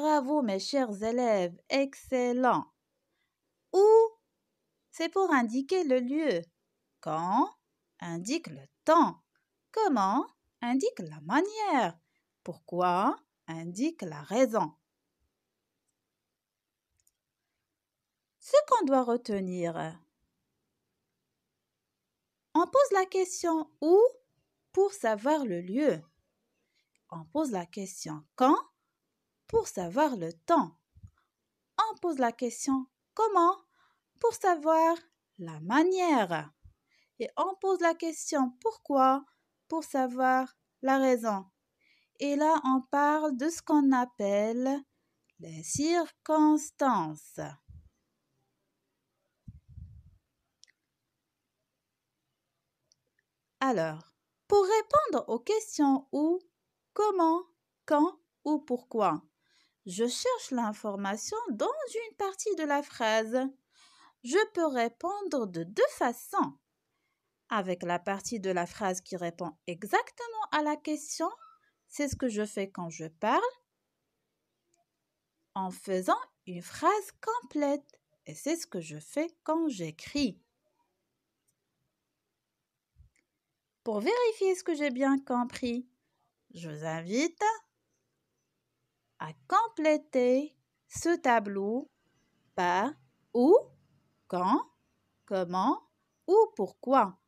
Bravo mes chers élèves, excellent. Où C'est pour indiquer le lieu. Quand indique le temps. Comment indique la manière. Pourquoi indique la raison. Ce qu'on doit retenir. On pose la question où pour savoir le lieu. On pose la question quand pour savoir le temps. On pose la question comment pour savoir la manière. Et on pose la question pourquoi pour savoir la raison. Et là, on parle de ce qu'on appelle les circonstances. Alors, pour répondre aux questions où, comment, quand ou pourquoi, je cherche l'information dans une partie de la phrase. Je peux répondre de deux façons. Avec la partie de la phrase qui répond exactement à la question, c'est ce que je fais quand je parle, en faisant une phrase complète. Et c'est ce que je fais quand j'écris. Pour vérifier ce que j'ai bien compris, je vous invite à compléter ce tableau par où, quand, comment ou pourquoi.